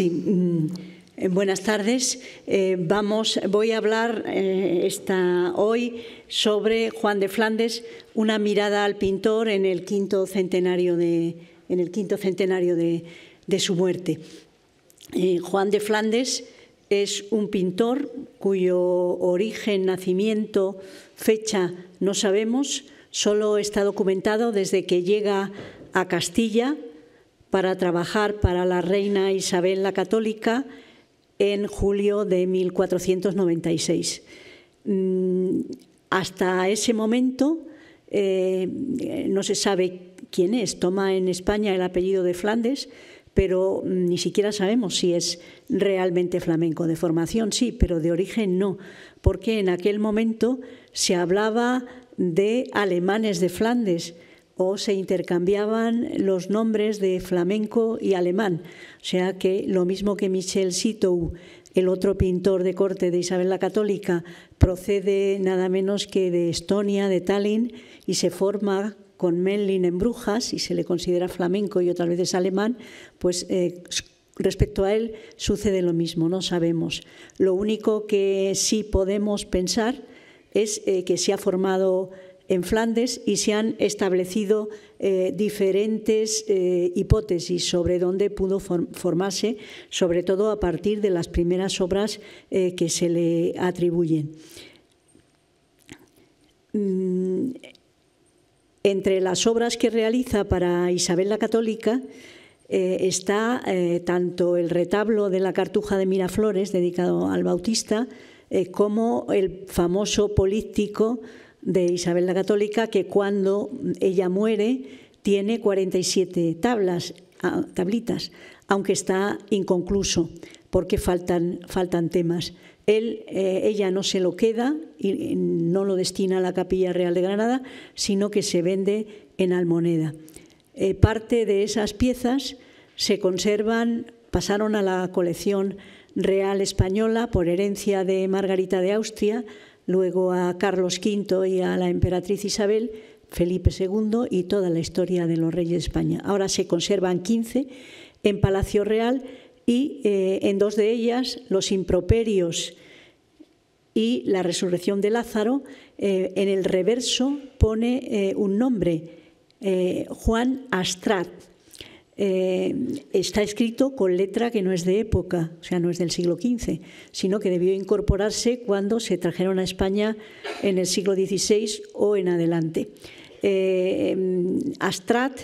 Sí. Mm, eh, buenas tardes. Eh, vamos, voy a hablar eh, hoy sobre Juan de Flandes, una mirada al pintor en el quinto centenario de, en el quinto centenario de, su muerte. Juan de Flandes es un pintor cuyo origen, nacimiento, fecha no sabemos, solo está documentado desde que llega a Castilla para trabajar para la reina Isabel la Católica en julio de 1496. Mm, hasta ese momento eh, no se sabe quién es. Toma en España el apellido de Flandes, pero mm, ni siquiera sabemos si es realmente flamenco. De formación sí, pero de origen no, porque en aquel momento se hablaba de alemanes de Flandes o se intercambiaban los nombres de flamenco y alemán. O sea que lo mismo que Michel Sitou, el otro pintor de corte de Isabel la Católica, procede nada menos que de Estonia, de Tallinn, y se forma con Menlin en Brujas y se le considera flamenco y otras veces alemán, pues eh, respecto a él sucede lo mismo, no sabemos. Lo único que sí podemos pensar es eh, que se ha formado en Flandes y se han establecido eh, diferentes eh, hipótesis sobre dónde pudo formarse, sobre todo a partir de las primeras obras eh, que se le atribuyen. Mm, entre las obras que realiza para Isabel la Católica, está tanto el retablo de la Cartuja de Miraflores, dedicado al Bautista, como el famoso político de Isabel la Católica, que cuando ella muere tiene 47 tablas, tablitas, aunque está inconcluso porque faltan, faltan temas. Eh, ella no se lo queda y no lo destina a la Capilla Real de Granada, sino que se vende en Almoneda. Eh, parte de esas piezas se conservan, pasaron a la colección real española por herencia de Margarita de Austria, luego a Carlos V y a la emperatriz Isabel, Felipe II y toda la historia de los reyes de España. Ahora se conservan 15 en Palacio Real y eh, en dos de ellas los improperios y la resurrección de Lázaro, eh, en el reverso pone eh, un nombre, Juan Astrat, eh, está escrito con letra que no es de época, o sea, no es del siglo XV, sino que debió incorporarse cuando se trajeron a España en el siglo XVI o en adelante. Eh, astrat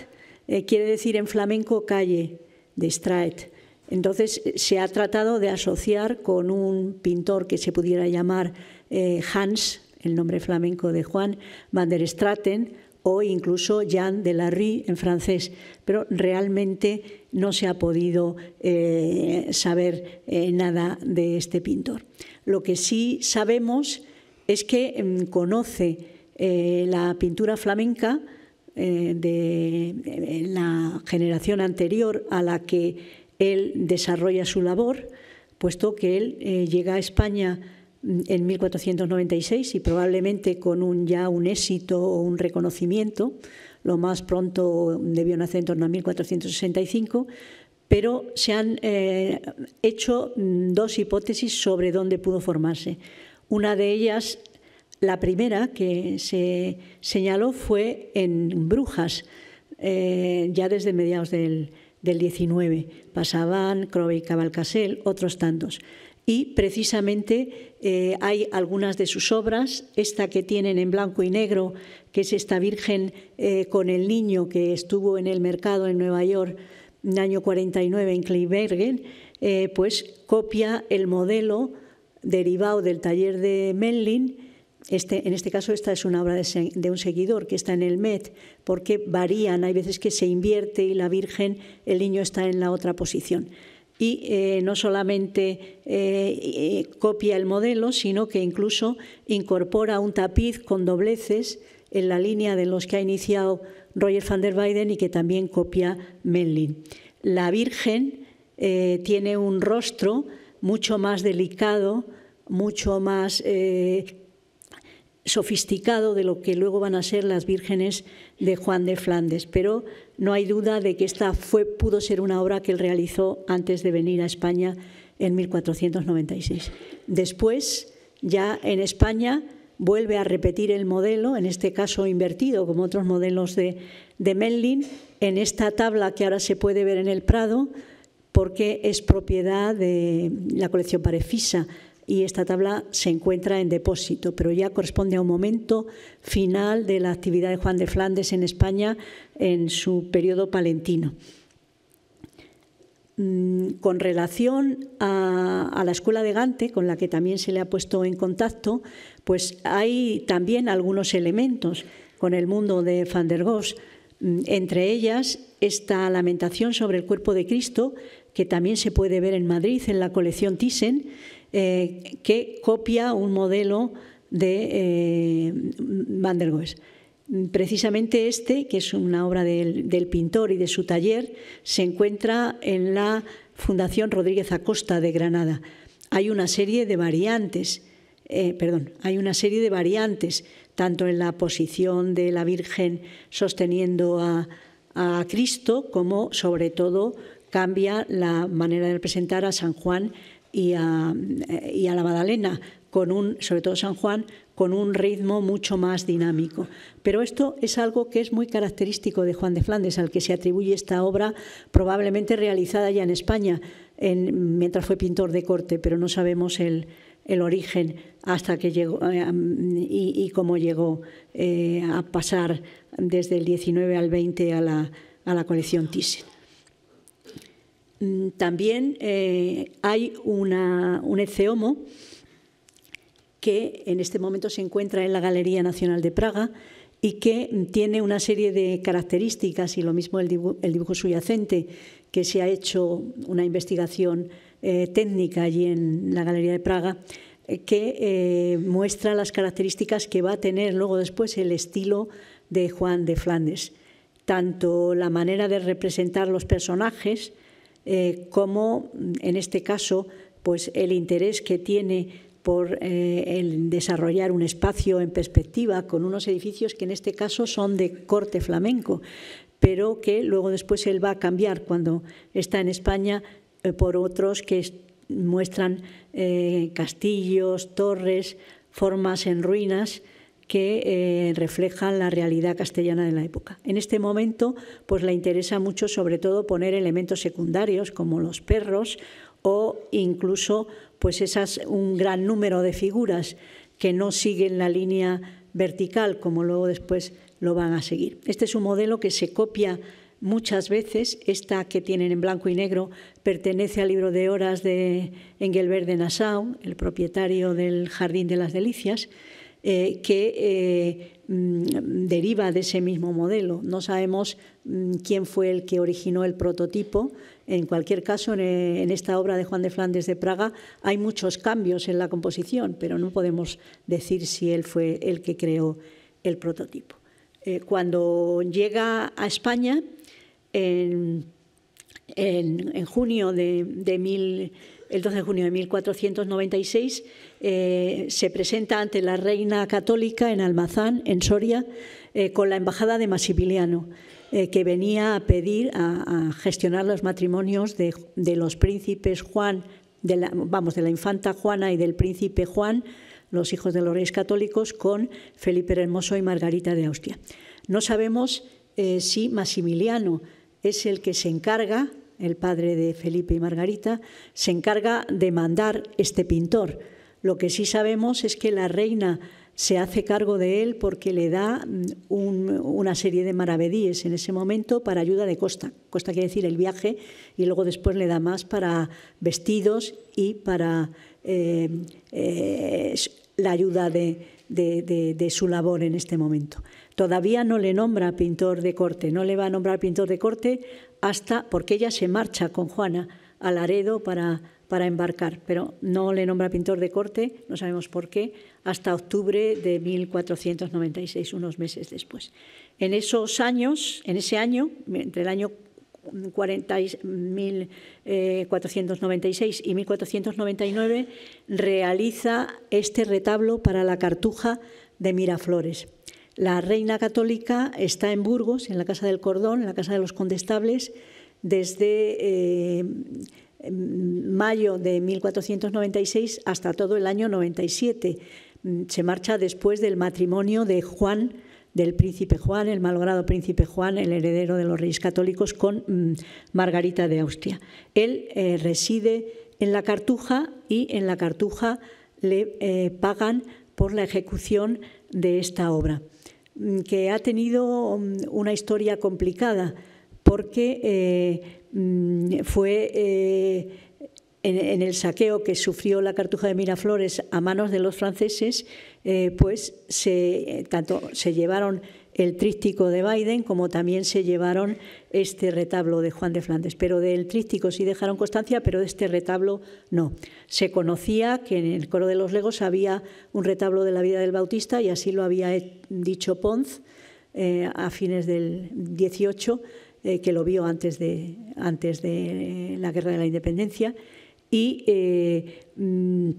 eh, quiere decir en flamenco calle, de straet. Entonces se ha tratado de asociar con un pintor que se pudiera llamar eh, Hans, el nombre flamenco de Juan, van der Straten, o incluso Jean de en francés, pero realmente no se ha podido eh, saber eh, nada de este pintor. Lo que sí sabemos es que mm, conoce eh, la pintura flamenca de la generación anterior a la que él desarrolla su labor, puesto que él llega a España en 1496 y probablemente con un, ya un éxito o un reconocimiento. Lo más pronto debió nacer en torno a 1465, pero se han eh, hecho mm, dos hipótesis sobre dónde pudo formarse. Una de ellas, la primera que se señaló, fue en Brujas, eh, ya desde mediados del, del 19. Pasaban Crobe y Cavalcasel, otros tantos y precisamente eh, hay algunas de sus obras, esta que tienen en blanco y negro, que es esta Virgen eh, con el niño que estuvo en el mercado en Nueva York en el año 49 en Kleibergen, eh, pues copia el modelo derivado del taller de Menlin. Este, en este caso, esta es una obra de, de, un seguidor que está en el Met, porque varían, hay veces que se invierte y la Virgen, el niño está en la otra posición y eh, no solamente eh, eh, copia el modelo, sino que incluso incorpora un tapiz con dobleces en la línea de los que ha iniciado Roger van der Weyden y que también copia Menlin. La Virgen tiene un rostro mucho más delicado, mucho más sofisticado de lo que luego van a ser las vírgenes de Juan de Flandes, pero no hay duda de que esta fue, pudo ser una obra que él realizó antes de venir a España en 1496. Después, ya en España, vuelve a repetir el modelo, en este caso invertido, como otros modelos de, de Menlin, en esta tabla que ahora se puede ver en el Prado, porque es propiedad de la colección Parefisa y esta tabla se encuentra en depósito, pero ya corresponde a un momento final de la actividad de Juan de Flandes en España en su periodo palentino. Mm, con relación a, la escuela de Gante, con la que también se le ha puesto en contacto, pues hay también algunos elementos con el mundo de Van der Goes, mm, entre ellas esta lamentación sobre el cuerpo de Cristo, que también se puede ver en Madrid en la colección Thyssen eh, que copia un modelo de eh, Van der Goes. Precisamente este, que es una obra del, pintor y de su taller, se encuentra en la Fundación Rodríguez Acosta de Granada. Hay una serie de variantes, eh, perdón, hay una serie de variantes, tanto en la posición de la Virgen sosteniendo a Cristo, como sobre todo cambia la manera de representar a San Juan y a, la Madalena, con un, sobre todo San Juan, con un ritmo mucho más dinámico. Pero esto es algo que es muy característico de Juan de Flandes, al que se atribuye esta obra, probablemente realizada ya en España, mientras fue pintor de corte, pero no sabemos el, origen hasta que llegó eh, y, cómo llegó eh, a pasar desde el 19 al 20 a la, a la colección Thyssen. Mm, también eh, hay un ezeomo que en este momento se encuentra en la Galería Nacional de Praga y que tiene una serie de características y lo mismo el dibujo, subyacente, que se ha hecho una investigación eh, técnica allí en la Galería de Praga, eh, que muestra las características que va a tener luego después el estilo de Juan de Flandes, tanto la manera de representar los personajes, eh, como en este caso pues el interés que tiene por eh, desarrollar un espacio en perspectiva con unos edificios que en este caso son de corte flamenco, pero que luego después él va a cambiar cuando está en España eh, por otros que muestran castillos, torres, formas en ruinas que eh, reflejan la realidad castellana de la época. En este momento, pues le interesa mucho, sobre todo, poner elementos secundarios como los perros o incluso, pues esas un gran número de figuras que no siguen la línea vertical, como luego después lo van a seguir. Este es un modelo que se copia muchas veces. Esta que tienen en blanco y negro pertenece al libro de horas de Engelbert de Nassau, el propietario del Jardín de las Delicias. Eh, que eh, mm, deriva de ese mismo modelo. No sabemos mm, quién fue el que originó el prototipo. En cualquier caso, eh, en esta obra de Juan de Flandes de Praga hay muchos cambios en la composición, pero no podemos decir si él fue el que creó el prototipo. cuando llega a España, en, junio de, de el 12 de junio de 1496, eh, se presenta ante la reina católica en Almazán, en Soria, eh, con la embajada de Maximiliano, eh, que venía a pedir, a, gestionar los matrimonios de, los príncipes Juan, de la, vamos, de la infanta Juana y del príncipe Juan, los hijos de los reyes católicos, con Felipe el Hermoso y Margarita de Austria. No sabemos si Maximiliano es el que se encarga el padre de Felipe y Margarita, se encarga de mandar este pintor. Lo que sí sabemos es que la reina se hace cargo de él porque le da mm, una serie de maravedíes en ese momento para ayuda de costa. Costa quiere decir el viaje y luego después le da más para vestidos y para eh, eh, la ayuda de su labor en este momento todavía no le nombra pintor de corte, no le va a nombrar pintor de corte hasta porque ella se marcha con Juana a Laredo para, para embarcar, pero no le nombra pintor de corte, no sabemos por qué, hasta octubre de 1496, unos meses después. En esos años, en ese año, entre el año 1496 y 1499, eh, realiza este retablo para la cartuja de Miraflores. La reina católica está en Burgos, en la Casa del Cordón, en la Casa de los Condestables, desde eh, mm, mayo de 1496 hasta todo el año 97. Mm, se marcha después del matrimonio de Juan, del príncipe Juan, el malogrado príncipe Juan, el heredero de los reyes católicos, con mm, Margarita de Austria. Él eh, reside en la Cartuja y en la Cartuja le eh, pagan por la ejecución de esta obra. Mm, que ha tenido mm, una historia complicada porque eh, mm, fue eh, en, el saqueo que sufrió la Cartuja de Miraflores a manos de los franceses, eh, pues se, tanto se llevaron el trístico de Biden, como también se llevaron este retablo de Juan de Flandes. Pero del trístico sí dejaron constancia, pero de este retablo no. Se conocía que en el coro de los legos había un retablo de la vida del Bautista y así lo había dicho Ponz eh, a fines del 18, eh, que lo vio antes de, antes de la Guerra de la Independencia, y eh, mm,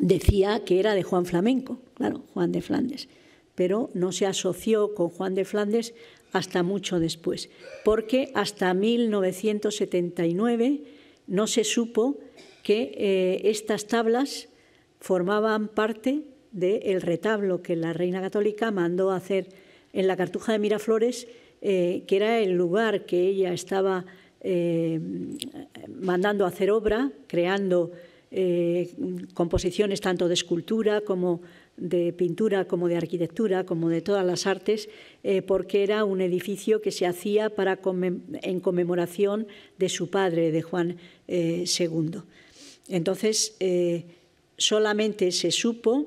decía que era de Juan Flamenco, claro, Juan de Flandes pero no se asoció con Juan de Flandes hasta mucho después, porque hasta 1979 no se supo que eh, estas tablas formaban parte del retablo que la reina católica mandó hacer en la Cartuja de Miraflores, eh, que era el lugar que ella estaba eh, mandando hacer obra, creando composiciones tanto de escultura como de pintura como de arquitectura, como de todas las artes, eh, porque era un edificio que se hacía para en conmemoración de su padre, de Juan II. Eh, Entonces, eh, solamente se supo,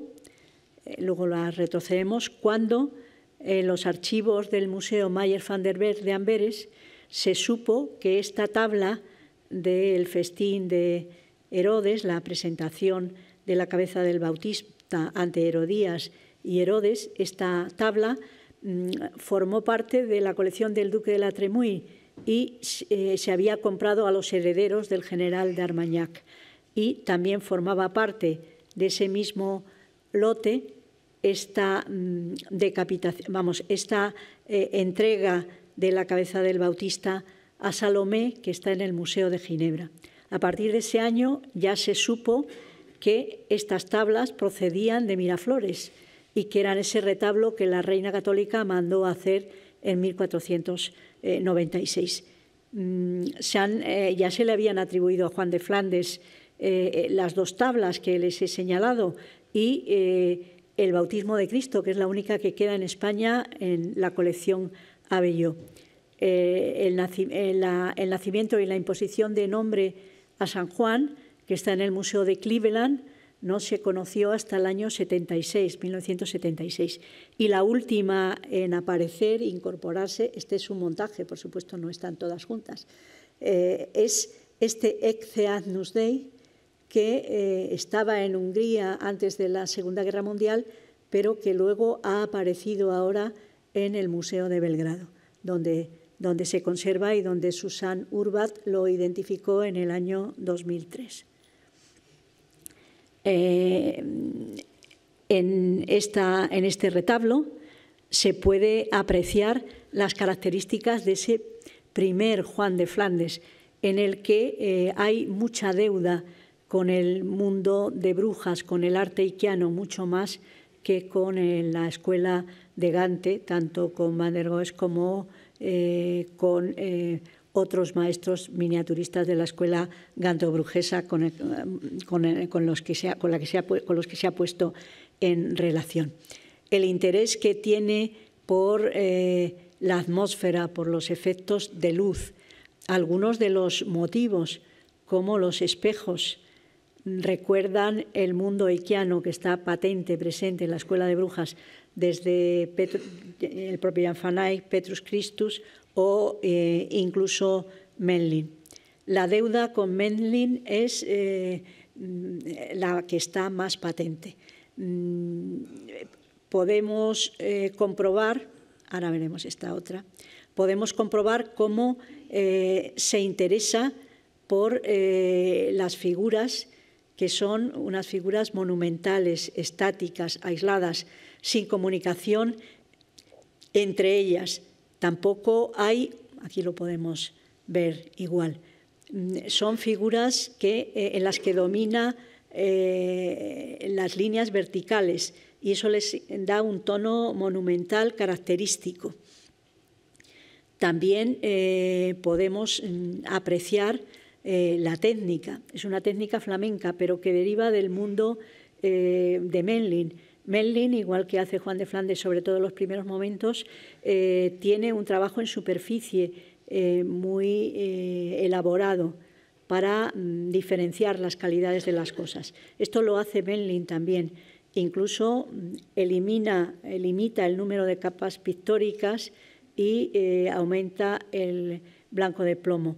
luego la retrocedemos, cuando en los archivos del Museo Mayer van der Berg de Amberes se supo que esta tabla del festín de Herodes, la presentación de la cabeza del bautismo, ante Herodías y Herodes, esta tabla mm, formó parte de la colección del duque de la Tremouille y eh, se había comprado a los herederos del general de Armagnac. Y también formaba parte de ese mismo lote esta, mm, decapitación, vamos, esta eh, entrega de la cabeza del Bautista a Salomé, que está en el Museo de Ginebra. A partir de ese año ya se supo que estas tablas procedían de Miraflores y que eran ese retablo que la reina católica mandó hacer en 1496. Mm, eh, ya se le habían atribuido a Juan de Flandes eh, eh, las dos tablas que les he señalado y el bautismo de Cristo, que es la única que queda en España en la colección Abelló. el nacimiento y la imposición de nombre a San Juan que está en el Museo de Cleveland, no se conoció hasta el año 76, 1976. Y la última en aparecer, incorporarse, este es un montaje, por supuesto no están todas juntas, eh, es este Ecceagnus Dei, que eh, estaba en Hungría antes de la Segunda Guerra Mundial, pero que luego ha aparecido ahora en el Museo de Belgrado, donde, donde se conserva y donde Susan Urbat lo identificó en el año 2003. Eh, en, esta, en este retablo se puede apreciar las características de ese primer Juan de Flandes, en el que eh, hay mucha deuda con el mundo de brujas, con el arte iquiano, mucho más que con eh, la escuela de Gante, tanto con Van der Goes como con otros maestros miniaturistas de la escuela gantobrujesa con, con, los que se ha, con, con los que se ha puesto en relación. El interés que tiene por eh, la atmósfera, por los efectos de luz, algunos de los motivos, como los espejos, recuerdan el mundo hechiano que está patente, presente en la escuela de brujas desde el propio Eyck, Petrus Christus o eh, incluso Menlin. La deuda con Menlin es eh, mm, la que está más patente. Mm, podemos eh, comprobar, ahora veremos esta otra, podemos comprobar cómo se interesa por las figuras que son unas figuras monumentales, estáticas, aisladas, sin comunicación entre ellas. Tampoco hay, aquí lo podemos ver igual, mm, son figuras que, eh, en las que domina eh, las líneas verticales y eso les da un tono monumental característico. También eh, podemos mm, apreciar la técnica, es una técnica flamenca, pero que deriva del mundo de Menlin Melin, igual que hace Juan de Flandes, sobre todo en los primeros momentos, eh, tiene un trabajo en superficie eh, muy eh, elaborado para mm, diferenciar las calidades de las cosas. Esto lo hace Melin también. Incluso mm, elimina, limita el número de capas pictóricas y aumenta el blanco de plomo.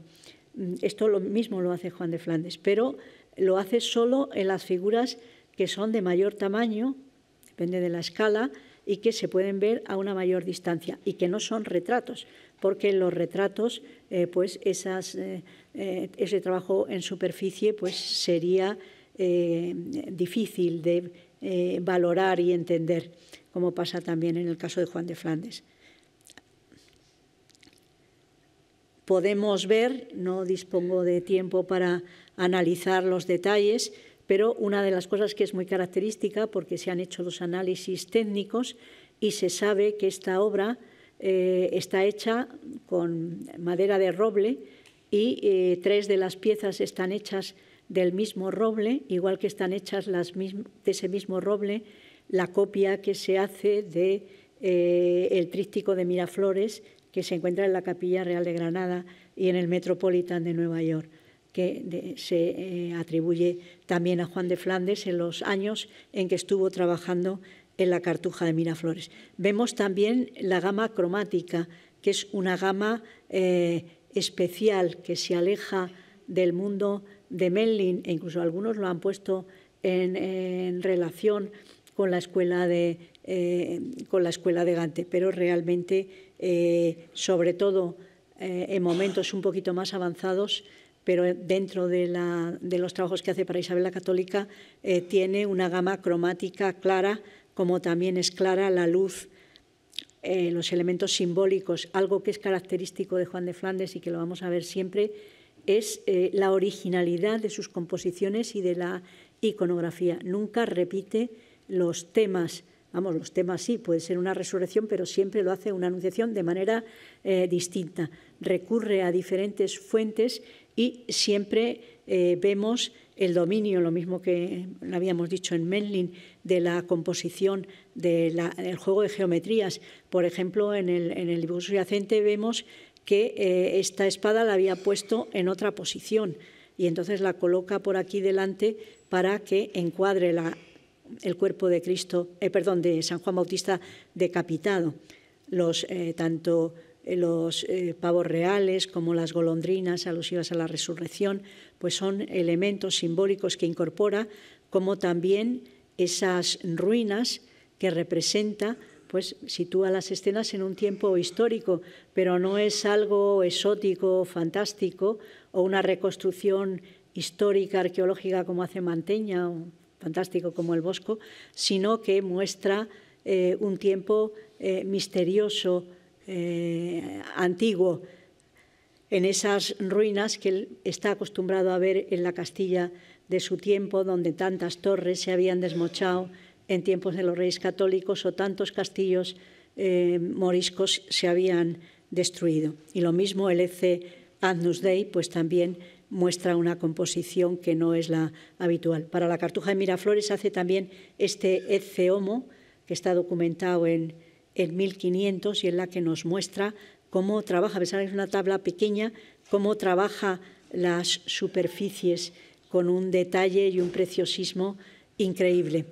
Mm, esto lo mismo lo hace Juan de Flandes, pero lo hace solo en las figuras que son de mayor tamaño depende de la escala, y que se pueden ver a una mayor distancia y que no son retratos, porque los retratos, eh, pues esas, eh, eh, ese trabajo en superficie, pues sería difícil de valorar y entender, como pasa también en el caso de Juan de Flandes. Podemos ver, no dispongo de tiempo para analizar los detalles, pero una de las cosas que es muy característica, porque se han hecho los análisis técnicos y se sabe que esta obra eh, está hecha con madera de roble y eh, tres de las piezas están hechas del mismo roble, igual que están hechas las de ese mismo roble la copia que se hace del eh, tríptico de Miraflores que se encuentra en la Capilla Real de Granada y en el Metropolitan de Nueva York que se eh, atribuye también a Juan de Flandes en los años en que estuvo trabajando en la cartuja de Miraflores. Vemos también la gama cromática, que es una gama eh, especial que se aleja del mundo de Mellin, e incluso algunos lo han puesto en, relación con la eh, con la escuela de Gante, pero realmente, sobre todo en momentos un poquito más avanzados, pero eh, dentro de, los trabajos que hace para Isabel la Católica eh, tiene una gama cromática clara, como también es clara la luz, eh, los elementos simbólicos. Algo que es característico de Juan de Flandes y que lo vamos a ver siempre es la originalidad de sus composiciones y de la iconografía. Nunca repite los temas vamos, los temas sí, puede ser una resurrección, pero siempre lo hace una anunciación de manera distinta. Recurre a diferentes fuentes y siempre eh, vemos el dominio, lo mismo que habíamos dicho en Menlin, de la composición del juego de geometrías. Por ejemplo, en el, en el dibujo subyacente vemos que eh, esta espada la había puesto en otra posición y entonces la coloca por aquí delante para que encuadre la, el cuerpo de Cristo, eh, perdón, de San Juan Bautista decapitado. Los, tanto eh, los eh, pavos reales, como las golondrinas alusivas a la resurrección, pues son elementos simbólicos que incorpora, como también esas ruinas que representa pues sitúa las escenas en un tiempo histórico, pero no es algo exótico, fantástico o una reconstrucción histórica, arqueológica como hace Manteña fantástico como el Bosco, sino que muestra eh, un tiempo misterioso, eh, antiguo, en esas ruinas que él está acostumbrado a ver en la Castilla de su tiempo, donde tantas torres se habían desmochado en tiempos de los reyes católicos o tantos castillos eh, moriscos se habían destruido. Y lo mismo el Ece adnus Dei, pues también muestra una composición que no es la habitual. Para la Cartuja de Miraflores hace también este Ece Homo, que está documentado en, en 1500 y en la que nos muestra cómo trabaja, a pesar de que es una tabla pequeña, cómo trabaja las superficies con un detalle y un preciosismo increíble.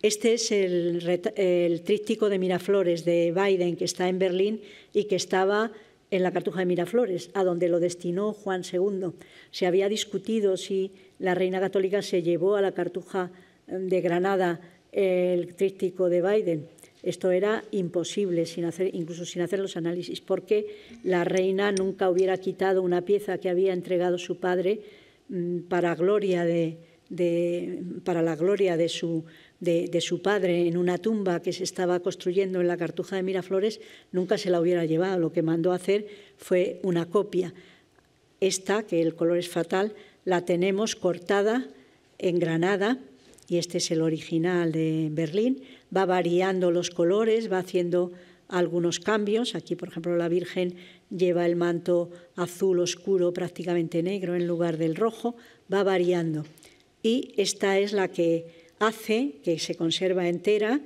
Este es el, el, tríptico de Miraflores de Biden, que está en Berlín y que estaba en la Cartuja de Miraflores, a donde lo destinó Juan II. Se había discutido si la reina católica se llevó a la Cartuja de Granada el tríptico de Biden. Esto era imposible, sin hacer, incluso sin hacer los análisis, porque la reina nunca hubiera quitado una pieza que había entregado su padre mm, para, gloria para la gloria de su, su padre en una tumba que se estaba construyendo en la Cartuja de Miraflores, nunca se la hubiera llevado. Lo que mandó hacer fue una copia. Esta, que el color es fatal, la tenemos cortada en Granada, y este es el original de Berlín, va variando los colores, va haciendo algunos cambios. Aquí, por ejemplo, la Virgen lleva el manto azul oscuro, prácticamente negro, en lugar del rojo, va variando. Y esta es la que hace, que se conserva entera.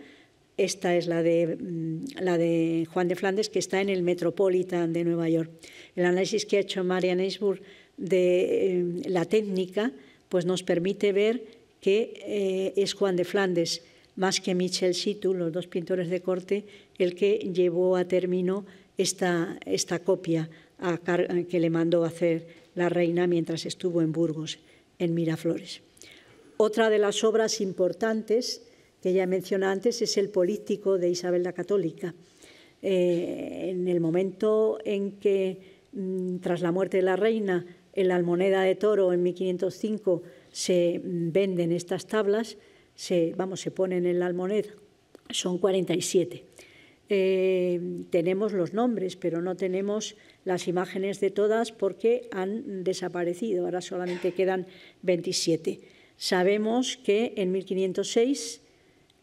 Esta es la de, mm, la de Juan de Flandes, que está en el Metropolitan de Nueva York. El análisis que ha hecho Marian Eisburg de eh, la técnica pues nos permite ver que eh, es Juan de Flandes más que Michel Situ, los dos pintores de corte, el que llevó a término esta, copia que le mandó hacer la reina mientras estuvo en Burgos, en Miraflores. Otra de las obras importantes que ya mencioné antes es el político de Isabel la Católica. Eh, en el momento en que, mm, tras la muerte de la reina, en la Almoneda de Toro, en 1505, se mm, venden estas tablas, se, vamos, se ponen en la almoned, son 47. Eh, tenemos los nombres, pero no tenemos las imágenes de todas porque han desaparecido, ahora solamente quedan 27. Sabemos que en 1506,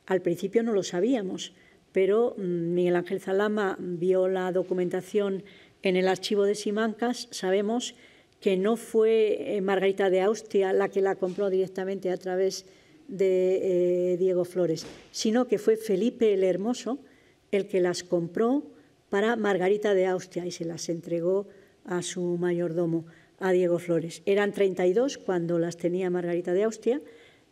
al principio no lo sabíamos, pero mm, Miguel Ángel Zalama vio la documentación en el archivo de Simancas, sabemos que no fue eh, Margarita de Austria la que la compró directamente a través de eh, Diego Flores, sino que fue Felipe el Hermoso el que las compró para Margarita de Austria y se las entregó a su mayordomo, a Diego Flores. Eran 32 cuando las tenía Margarita de Austria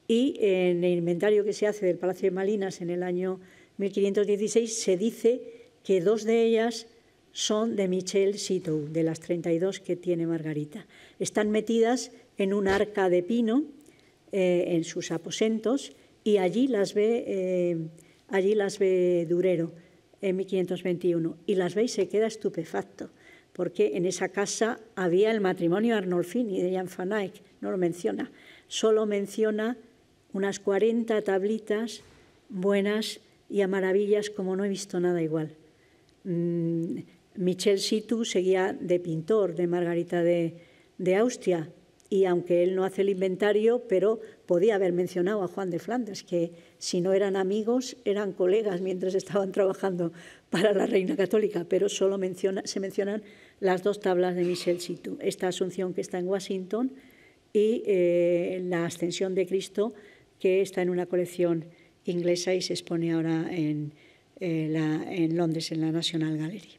y en el inventario que se hace del Palacio de Malinas en el año 1516 se dice que dos de ellas son de Michel Sitou, de las 32 que tiene Margarita. Están metidas en un arca de pino eh, en sus aposentos y allí las ve, eh, allí las ve Durero en 1521 y las ve y se queda estupefacto porque en esa casa había el matrimonio Arnolfini de Jan van Eyck, no lo menciona, solo menciona unas 40 tablitas buenas y a maravillas como no he visto nada igual. Mm, Michel Situ seguía de pintor de Margarita de Austria, y aunque él no hace el inventario, pero podía haber mencionado a Juan de Flandes, que si no eran amigos, eran colegas mientras estaban trabajando para la Reina Católica, pero solo se mencionan las dos tablas de Michel Situ, esta Asunción que está en Washington y eh, la Ascensión de Cristo, que está en una colección inglesa y se expone ahora en eh, Londres, en la National Gallery.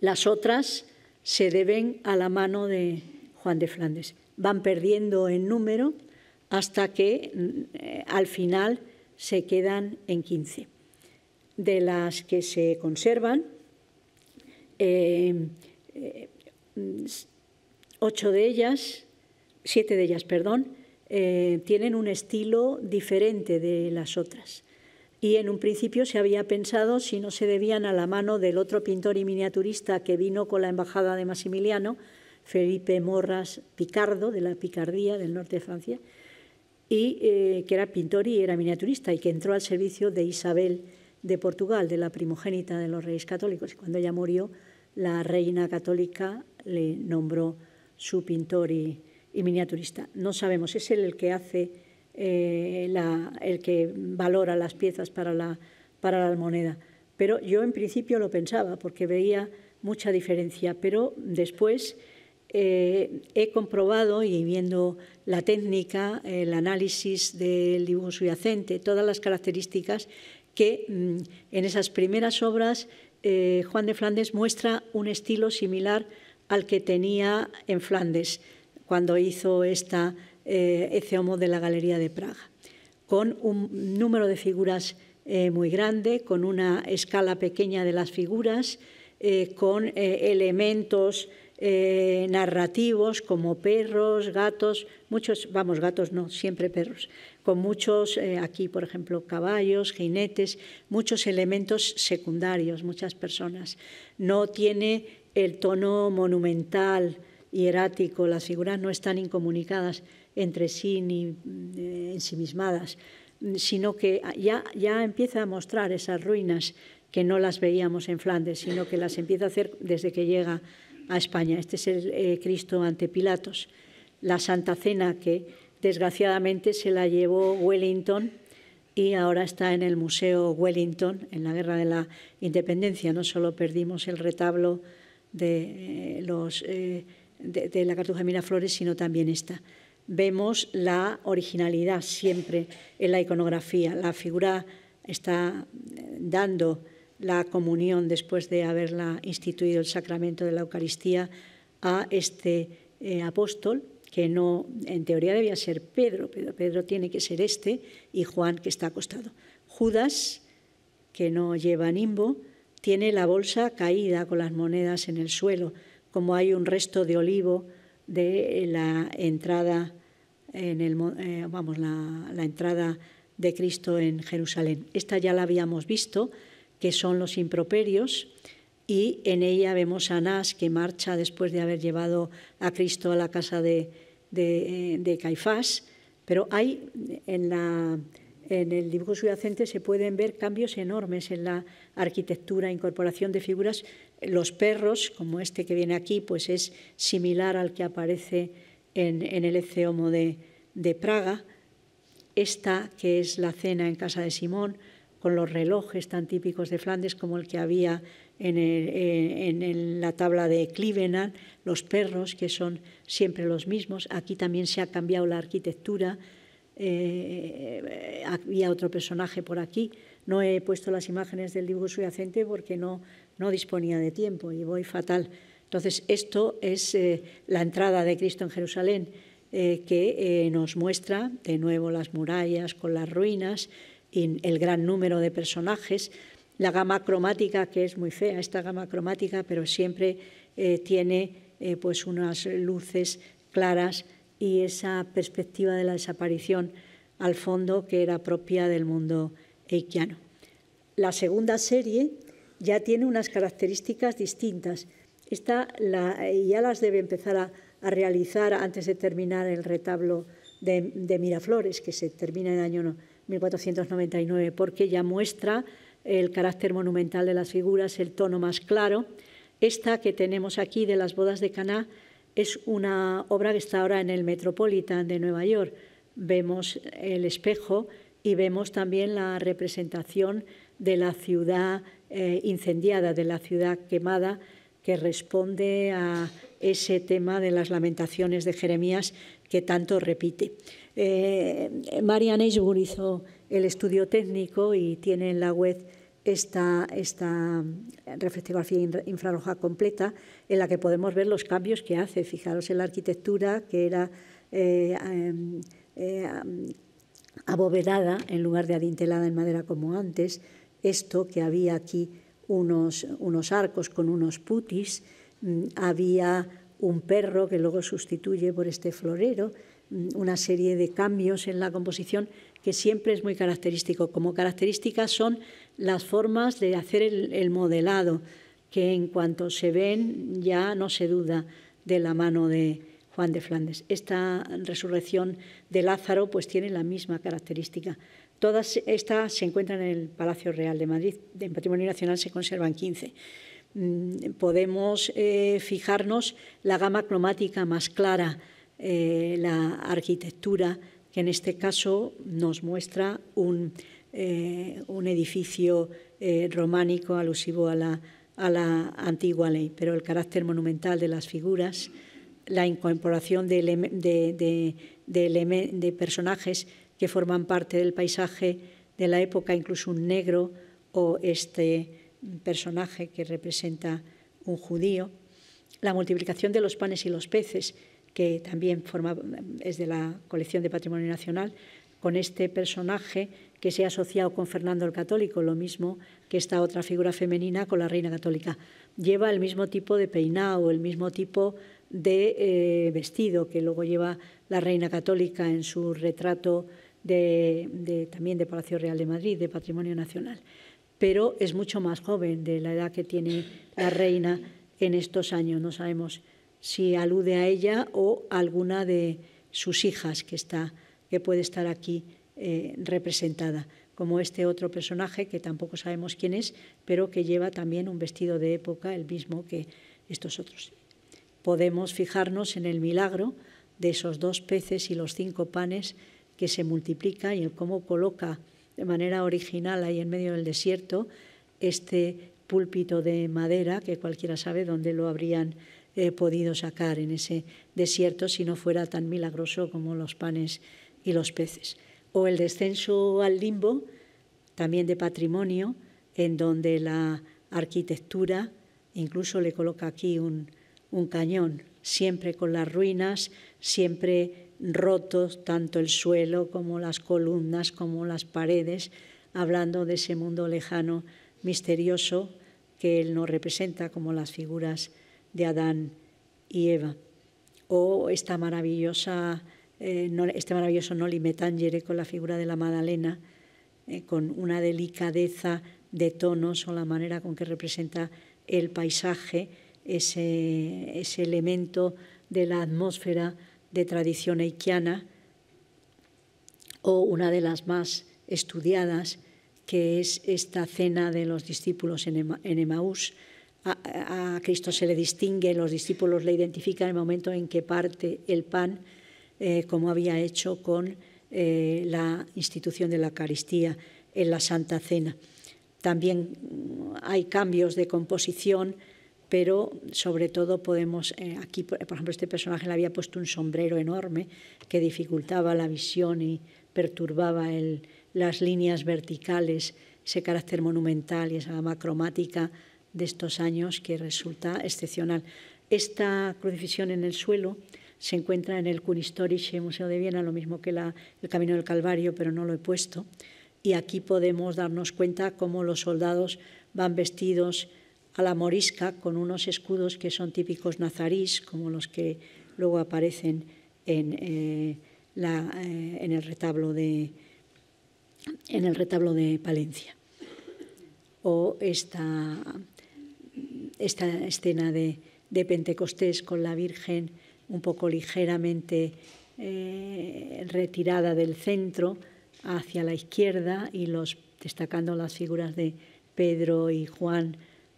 Las otras se deben a la mano de, Juan de Flandes. Van perdiendo en número hasta que mm, al final se quedan en 15. De las que se conservan, eh, mm, ocho de ellas, siete de ellas, perdón, eh, tienen un estilo diferente de las otras. Y en un principio se había pensado si no se debían a la mano del otro pintor y miniaturista que vino con la embajada de Maximiliano, Felipe Morras Picardo, de la Picardía del norte de Francia, y eh, que era pintor y era miniaturista y que entró al servicio de Isabel de Portugal, de la primogénita de los reyes católicos. Y cuando ella murió, la reina católica le nombró su pintor y, miniaturista. No sabemos, es él el que hace, eh, el que valora las piezas para la, para la moneda. Pero yo en principio lo pensaba porque veía mucha diferencia, pero después eh, he comprobado y viendo la técnica, el análisis del dibujo subyacente, todas las características que mm, en esas primeras obras eh, Juan de Flandes muestra un estilo similar al que tenía en Flandes cuando hizo esta eh, homo de la Galería de Praga, con un número de figuras muy grande, con una escala pequeña de las figuras, con elementos eh, narrativos como perros, gatos, muchos, vamos, gatos no, siempre perros, con muchos, eh, aquí por ejemplo, caballos, jinetes, muchos elementos secundarios, muchas personas. No tiene el tono monumental, erático, las figuras no están incomunicadas entre sí ni eh, ensimismadas, sino que ya, ya empieza a mostrar esas ruinas que no las veíamos en Flandes, sino que las empieza a hacer desde que llega a España. Este es el eh, Cristo ante Pilatos, la Santa Cena que desgraciadamente se la llevó Wellington y ahora está en el Museo Wellington en la Guerra de la Independencia. No solo perdimos el retablo de, eh, los, eh, de, de la Cartuja de Miraflores, sino también esta. Vemos la originalidad siempre en la iconografía. La figura está dando la comunión después de haberla instituido el sacramento de la Eucaristía a este eh, apóstol, que no, en teoría debía ser Pedro, pero Pedro tiene que ser este, y Juan, que está acostado. Judas, que no lleva nimbo, tiene la bolsa caída con las monedas en el suelo, como hay un resto de olivo de la entrada en el, eh, vamos, la entrada de Cristo en Jerusalén. Esta ya la habíamos visto, que son los improperios, y en ella vemos a Anás que marcha después de haber llevado a Cristo a la casa de, eh, de, Caifás, pero hay en, la, en el dibujo subyacente se pueden ver cambios enormes en la arquitectura, incorporación de figuras. Los perros, como este que viene aquí, pues es similar al que aparece en, el Eceomo de Praga. Esta, que es la cena en casa de Simón, con los relojes tan típicos de Flandes como el que había en, la tabla de Clivenan, los perros, que son siempre los mismos. Aquí también se ha cambiado la arquitectura. Eh, había otro personaje por aquí. No he puesto las imágenes del dibujo subyacente porque no, disponía de tiempo y voy fatal. Entonces, esto es eh, la entrada de Cristo en Jerusalén, eh, que nos muestra de nuevo las murallas con las ruinas el gran número de personajes, la gama cromática, que es muy fea esta gama cromática, pero siempre eh, tiene eh, pues unas luces claras y esa perspectiva de la desaparición al fondo que era propia del mundo eikiano. La segunda serie ya tiene unas características distintas. Esta ya las debe empezar a, realizar antes de terminar el retablo de, Miraflores, que se termina en año 1499, porque ya muestra el carácter monumental de las figuras, el tono más claro. Esta que tenemos aquí de las bodas de Caná es una obra que está ahora en el Metropolitan de Nueva York. Vemos el espejo y vemos también la representación de la ciudad eh, incendiada, de la ciudad quemada, que responde a ese tema de las lamentaciones de Jeremías que tanto repite. Eh, Marianne hizo el estudio técnico y tiene en la web esta, esta reflectografía infrarroja completa en la que podemos ver los cambios que hace. Fijaros en la arquitectura que era eh, eh, abovedada en lugar de adintelada en madera como antes. Esto que había aquí unos, unos arcos con unos putis, mm, había un perro que luego sustituye por este florero, mm, una serie de cambios en la composición que siempre es muy característico. Como características son las formas de hacer el, modelado, que en cuanto se ven ya no se duda de la mano de Juan de Flandes. Esta resurrección de Lázaro pues tiene la misma característica. Todas estas se encuentran en el Palacio Real de Madrid, en Patrimonio Nacional se conservan 15. Mm, podemos eh, fijarnos la gama cromática más clara, eh, la arquitectura, que en este caso nos muestra un, eh, edificio románico alusivo a la, antigua ley, pero el carácter monumental de las figuras, la incorporación de personajes que forman parte del paisaje de la época, incluso un negro o este personaje que representa un judío, la multiplicación de los panes y los peces, que también forma, es de la colección de Patrimonio Nacional, con este personaje que se ha asociado con Fernando el Católico, lo mismo que esta otra figura femenina con la Reina Católica. Lleva el mismo tipo de peinado, el mismo tipo de eh, vestido que luego lleva la Reina Católica en su retrato de, también de Palacio Real de Madrid, de Patrimonio Nacional pero es mucho más joven de la edad que tiene la reina en estos años. No sabemos si alude a ella o a alguna de sus hijas que, puede estar aquí eh, representada, como este otro personaje que tampoco sabemos quién es, pero que lleva también un vestido de época, el mismo que estos otros. Podemos fijarnos en el milagro de esos dos peces y los cinco panes que se multiplican y en cómo coloca de manera original ahí en medio del desierto este púlpito de madera que cualquiera sabe dónde lo habrían eh, podido sacar en ese desierto si no fuera tan milagroso como los panes y los peces. O el descenso al limbo, también de patrimonio, en donde la arquitectura incluso le coloca aquí un, un cañón, siempre con las ruinas, siempre rotos tanto el suelo como las columnas, como las paredes, hablando de ese mundo lejano, misterioso, que él nos representa como las figuras de Adán y Eva. O esta maravillosa, eh, este maravilloso Noli Metangere con la figura de la Madalena, eh, con una delicadeza de tonos o la manera con que representa el paisaje, ese, ese elemento de la atmósfera de tradición haitiana, o una de las más estudiadas, que es esta cena de los discípulos en, Emaús. A, Cristo se le distingue, los discípulos le identifican el momento en que parte el pan, eh, como había hecho con eh, la institución de la Eucaristía en la Santa Cena. También hay cambios de composición pero sobre todo podemos, eh, aquí por ejemplo este personaje le había puesto un sombrero enorme que dificultaba la visión y perturbaba las líneas verticales, ese carácter monumental y esa gama cromática de estos años que resulta excepcional. Esta crucifixión en el suelo se encuentra en el Kunsthistorische Museo de Viena, lo mismo que el Camino del Calvario, pero no lo he puesto. Y aquí podemos darnos cuenta cómo los soldados van vestidos a la morisca con unos escudos que son típicos nazarís, como los que luego aparecen en, eh, eh, el retablo de, en el retablo de Palencia. O esta, esta escena de, Pentecostés con la Virgen un poco ligeramente eh, retirada del centro hacia la izquierda y los, destacando las figuras de Pedro y Juan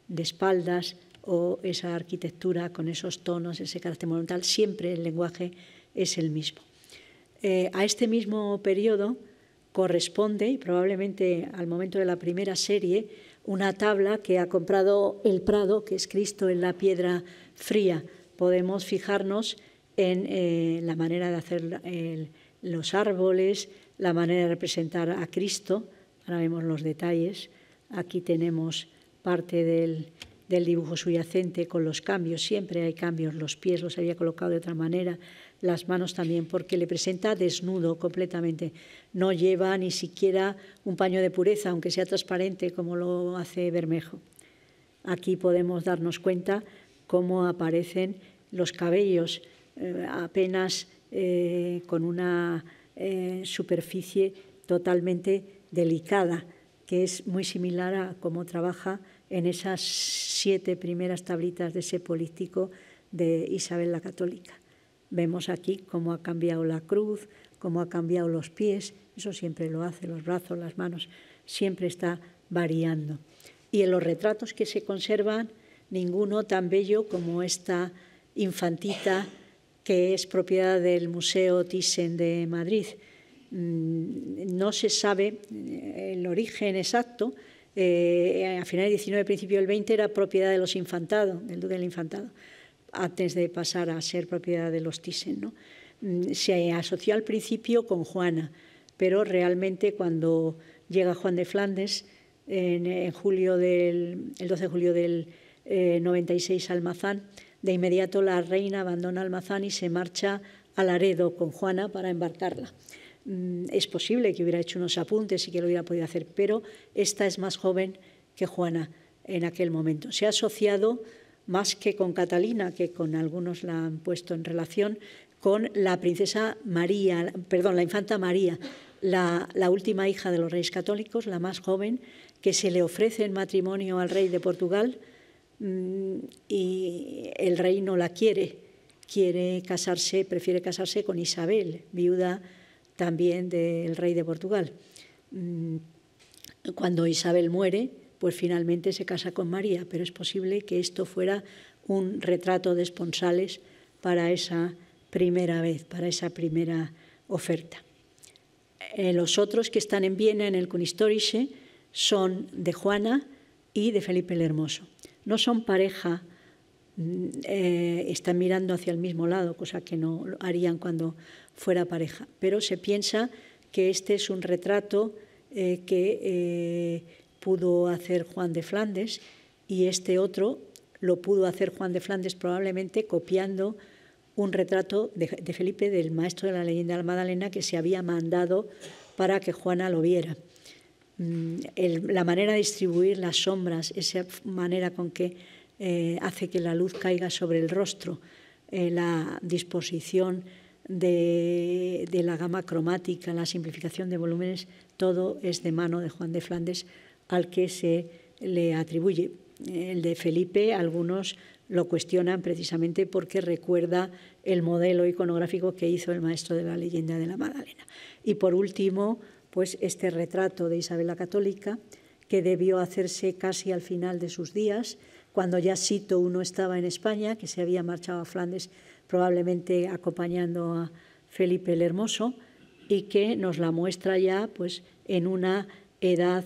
de espaldas o esa arquitectura con esos tonos, ese carácter monumental, siempre el lenguaje es el mismo. Eh, a este mismo periodo corresponde, y probablemente al momento de la primera serie, una tabla que ha comprado el Prado, que es Cristo en la piedra fría. Podemos fijarnos en eh, la manera de hacer los árboles, la manera de representar a Cristo. Ahora vemos los detalles. Aquí tenemos parte del, del dibujo subyacente con los cambios, siempre hay cambios, los pies los había colocado de otra manera, las manos también, porque le presenta desnudo completamente, no lleva ni siquiera un paño de pureza, aunque sea transparente como lo hace Bermejo. Aquí podemos darnos cuenta cómo aparecen los cabellos eh, apenas eh, con una eh, superficie totalmente delicada, que es muy similar a cómo trabaja en esas siete primeras tablitas de ese político de Isabel la Católica. Vemos aquí cómo ha cambiado la cruz, cómo ha cambiado los pies, eso siempre lo hace, los brazos, las manos, siempre está variando. Y en los retratos que se conservan, ninguno tan bello como esta infantita que es propiedad del Museo Thyssen de Madrid. Mm, no se sabe el origen exacto, eh, a finales del 19, principio del 20, era propiedad de los Infantados, del duque del Infantado, antes de pasar a ser propiedad de los Thyssen. Mm, se asoció al principio con Juana, pero realmente cuando llega Juan de Flandes, en, julio del, el 12 de julio del 96 eh, Almazán, de inmediato la reina abandona Almazán y se marcha a Laredo con Juana para embarcarla. Mm, es posible que hubiera hecho unos apuntes y que lo hubiera podido hacer, pero esta es más joven que Juana en aquel momento. Se ha asociado más que con Catalina, que con algunos la han puesto en relación, con la princesa María, perdón, la infanta María, la, última hija de los reyes católicos, la más joven, que se le ofrece en matrimonio al rey de Portugal mm, y el rey no la quiere, quiere casarse, prefiere casarse con Isabel, viuda también del rey de Portugal. Mm, cuando Isabel muere, pues finalmente se casa con María, pero es posible que esto fuera un retrato de esponsales para esa primera vez, para esa primera oferta. Eh, los otros que están en Viena, en el Kunsthistorische son de Juana y de Felipe el Hermoso. No son pareja Mm, eh, están mirando hacia el mismo lado, cosa que no harían cuando fuera pareja. Pero se piensa que este es un retrato eh, que eh, pudo hacer Juan de Flandes y este otro lo pudo hacer Juan de Flandes probablemente copiando un retrato de, Felipe, del maestro de la leyenda de la Magdalena, que se había mandado para que Juana lo viera. Mm, la manera de distribuir las sombras, esa manera con que eh, hace que la luz caiga sobre el rostro, eh, la disposición de, de, la gama cromática, la simplificación de volúmenes, todo es de mano de Juan de Flandes al que se le atribuye. El de Felipe, algunos lo cuestionan precisamente porque recuerda el modelo iconográfico que hizo el maestro de la leyenda de la Magdalena. Y por último, pues este retrato de Isabel la Católica, que debió hacerse casi al final de sus días, cuando ya Sito uno estaba en España, que se había marchado a Flandes probablemente acompañando a Felipe el Hermoso, y que nos la muestra ya pues, en una edad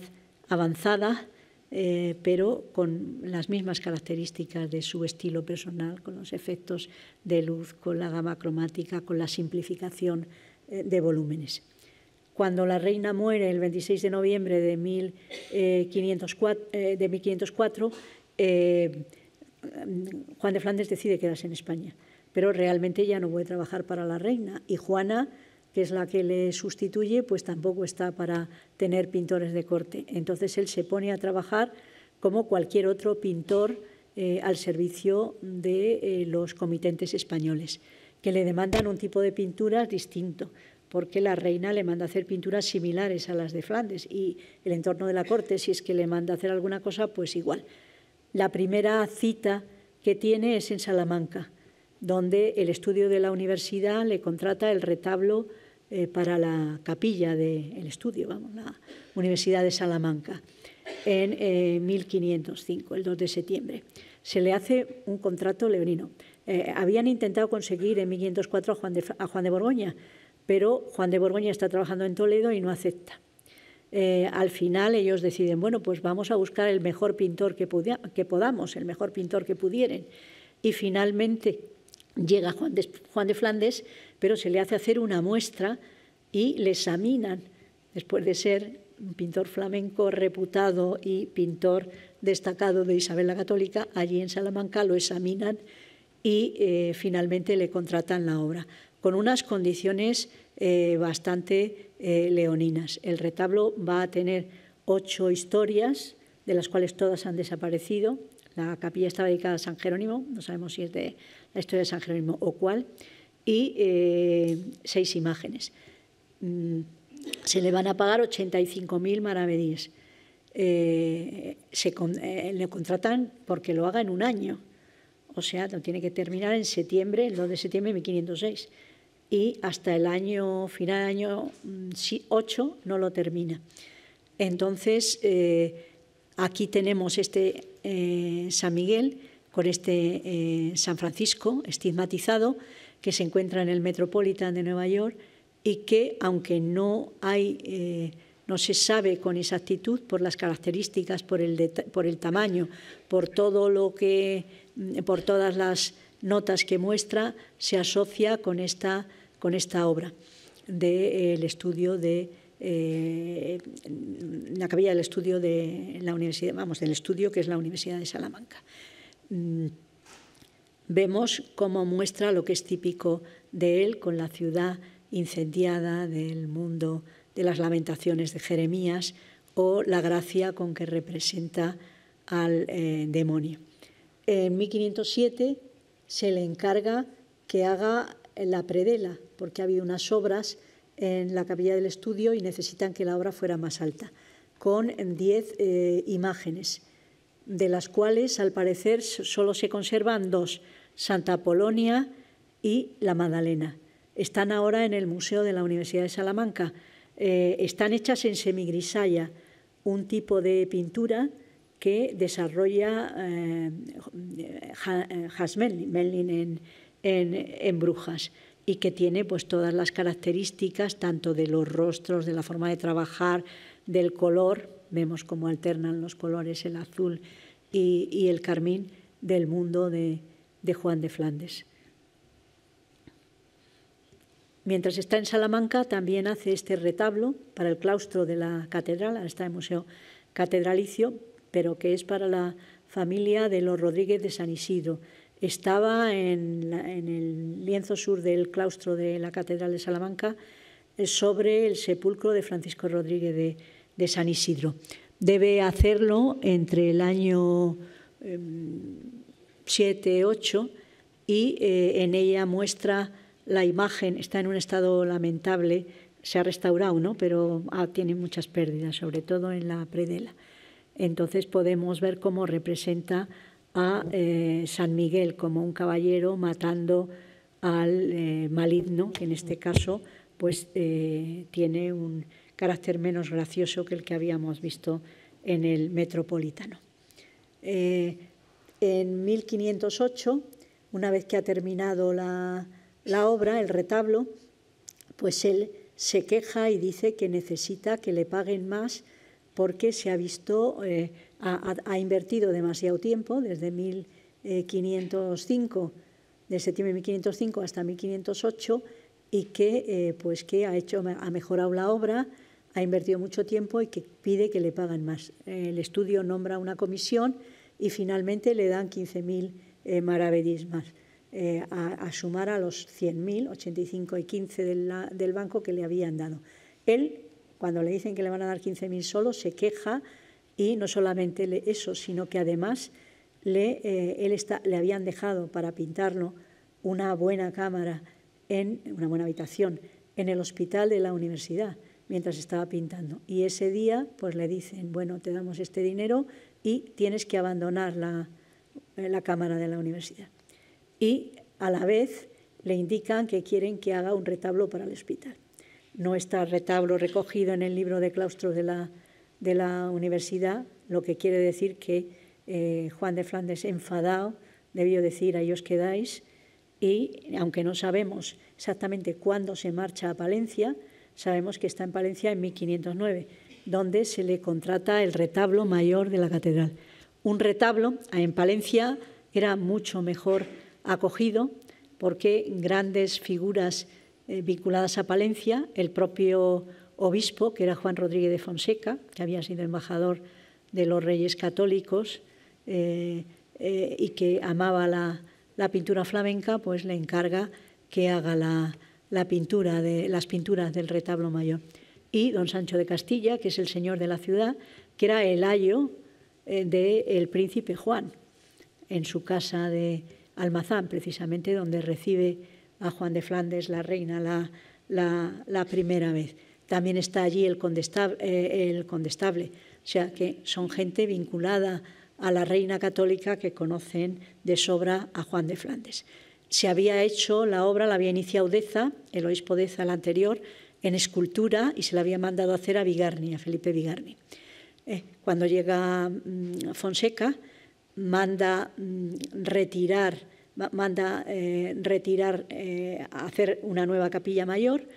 avanzada, eh, pero con las mismas características de su estilo personal, con los efectos de luz, con la gama cromática, con la simplificación eh, de volúmenes. Cuando la reina muere el 26 de noviembre de 1504 eh, Juan de Flandes decide quedarse en España, pero realmente ya no puede trabajar para la reina y Juana que es la que le sustituye, pues tampoco está para tener pintores de corte. Entonces él se pone a trabajar como cualquier otro pintor eh, al servicio de eh, los comitentes españoles, que le demandan un tipo de pinturas distinto, porque la reina le manda hacer pinturas similares a las de Flandes y el entorno de la corte, si es que le manda hacer alguna cosa, pues igual. La primera cita que tiene es en Salamanca, donde el estudio de la universidad le contrata el retablo eh, para la capilla del estudio, vamos, la Universidad de Salamanca, en 1505, eh, el 2 de septiembre. Se le hace un contrato leonino. Eh, habían intentado conseguir en 1504 a Juan, de, a Juan de Borgoña, pero Juan de Borgoña está trabajando en Toledo y no acepta. Eh, al final ellos deciden, bueno, pues vamos a buscar el mejor pintor que, podamos, el mejor pintor que pudieren. Y finalmente llega Juan de, Flandes, pero se le hace hacer una muestra y le examinan, después de ser un pintor flamenco reputado y pintor destacado de Isabel la Católica, allí en Salamanca lo examinan y eh, finalmente le contratan la obra, con unas condiciones eh, bastante eh, leoninas. El retablo va a tener ocho historias, de las cuales todas han desaparecido. La capilla está dedicada a San Jerónimo, no sabemos si es de la historia de San Jerónimo o cuál, y eh, seis imágenes. Mm, se le van a pagar 85.000 maravedíes. se le contratan porque lo haga en un año, o sea, lo tiene que terminar en septiembre, el 2 de septiembre de 1506 y hasta el año, final del año 8 mm, no lo termina. Entonces, eh, aquí tenemos este eh, San Miguel con este eh, San Francisco estigmatizado que se encuentra en el Metropolitan de Nueva York y que, aunque no hay no se sabe con exactitud por las características, por el, por el tamaño, por todo lo que, mm, por todas las notas que muestra, se asocia con esta con esta obra del estudio de eh, la cabilla del estudio de la universidad, vamos, del estudio que es la Universidad de Salamanca. Mm, vemos cómo muestra lo que es típico de él con la ciudad incendiada del mundo de las lamentaciones de Jeremías o la gracia con que representa al eh, demonio. En 1507 se le encarga que haga la predela, porque ha habido unas obras en la capilla del estudio y necesitan que la obra fuera más alta, con diez eh, imágenes, de las cuales al parecer solo se conservan dos, Santa Polonia y la Magdalena. Están ahora en el Museo de la Universidad de Salamanca. Eh, están hechas en semigrisalla, un tipo de pintura que desarrolla eh, eh en, en, Brujas y que tiene pues todas las características tanto de los rostros, de la forma de trabajar, del color, vemos cómo alternan los colores el azul y, el carmín del mundo de, Juan de Flandes. Mientras está en Salamanca, también hace este retablo para el claustro de la catedral, está en Museo Catedralicio, pero que es para la familia de los Rodríguez de San Isidro. Estaba en, el lienzo sur del claustro de la Catedral de Salamanca eh, sobre el sepulcro de Francisco Rodríguez de, San Isidro. Debe hacerlo entre el año 7, em, 8 y eh, en ella muestra la imagen, está en un estado lamentable, se ha restaurado, ¿no? pero ah, tiene muchas pérdidas, sobre todo en la predela. Entonces podemos ver cómo representa a eh, San Miguel como un caballero matando al eh, maligno, que en este caso pues eh, tiene un carácter menos gracioso que el que habíamos visto en el Metropolitano. en 1508, una vez que ha terminado la, obra, el retablo, pues él se queja y dice que necesita que le paguen más porque se ha visto ha, invertido demasiado tiempo, desde 1505, eh, de septiembre de 1505 hasta 1508, y que, eh, pues que ha, hecho, ha mejorado la obra, ha invertido mucho tiempo y que pide que le paguen más. El estudio nombra una comisión y finalmente le dan 15.000 eh, maravedís más, eh, a, sumar a los 100.000, 85 y 15 del banco que le habían dado. Él, cuando le dicen que le van a dar 15.000 solo, se queja y no solamente eso, sino que además le, eh, le habían dejado para pintarlo una buena cámara, en una buena habitación, en el hospital de la universidad, mientras estaba pintando. Y ese día, pues le dicen, bueno, te damos este dinero y tienes que abandonar la, eh, cámara de la universidad. Y a la vez le indican que quieren que haga un retablo para el hospital. No está el retablo recogido en el libro de claustro de la de la universidad, lo que quiere decir que eh, Juan de Flandes, enfadado, debió decir, ahí os quedáis, y aunque no sabemos exactamente cuándo se marcha a Palencia, sabemos que está en Palencia en 1509, donde se le contrata el retablo mayor de la catedral. Un retablo ah, en Palencia era mucho mejor acogido porque grandes figuras eh, vinculadas a Palencia, el propio obispo, que era Juan Rodríguez de Fonseca, que había sido embajador de los Reyes Católicos eh, eh, y que amaba la, pintura flamenca, pues le encarga que haga la, pintura las pinturas del retablo mayor. Y don Sancho de Castilla, que es el señor de la ciudad, que era el ayo eh, del príncipe Juan, en su casa de Almazán, precisamente donde recibe a Juan de Flandes la reina la primera vez. También está allí eh, el condestable, o sea que son gente vinculada a la reina católica que conocen de sobra a Juan de Flandes. Se había hecho la obra, la había iniciado Deza, el obispo Deza, el anterior, en escultura y se la había mandado a hacer a Vigarni, a Felipe Vigarni. Eh, cuando llega mm, Fonseca, manda mm, retirar, manda eh, retirar, hacer una nueva capilla mayor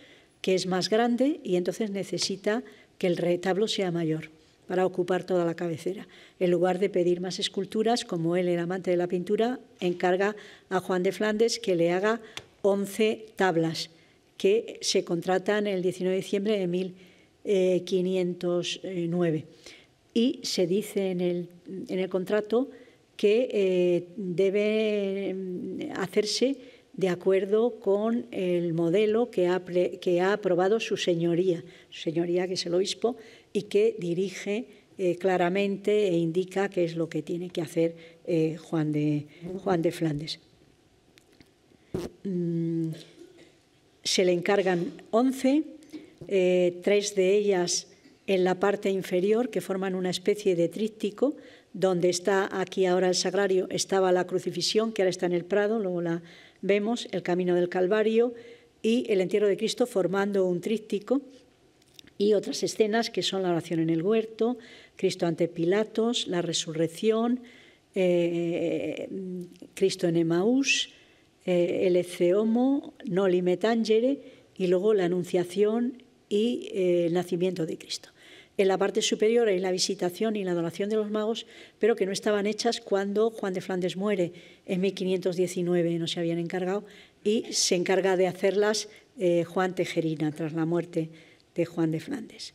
que es más grande y entonces necesita que el retablo sea mayor para ocupar toda la cabecera. En lugar de pedir más esculturas, como él el amante de la pintura, encarga a Juan de Flandes que le haga 11 tablas que se contratan el 19 de diciembre de 1509. Eh, y se dice en el, en el contrato que eh, debe mm, hacerse de acuerdo con el modelo que ha, aprobado su señoría, señoría que es el obispo y que dirige eh, claramente e indica qué es lo que tiene que hacer eh, Juan, de, Juan de Flandes. Mm, se le encargan 11, eh, tres de ellas en la parte inferior, que forman una especie de tríptico, donde está aquí ahora el sagrario, estaba la crucifixión, que ahora está en el Prado, luego la, vemos el camino del Calvario y el entierro de Cristo formando un tríptico y otras escenas que son la oración en el huerto, Cristo ante Pilatos, la resurrección, eh, Cristo en Emaús, eh, el Eceomo, Noli Metangere y luego la Anunciación y eh, el nacimiento de Cristo en la parte superior hay la visitación y la adoración de los magos, pero que no estaban hechas cuando Juan de Flandes muere en 1519, no se habían encargado, y se encarga de hacerlas eh, Juan Tejerina tras la muerte de Juan de Flandes.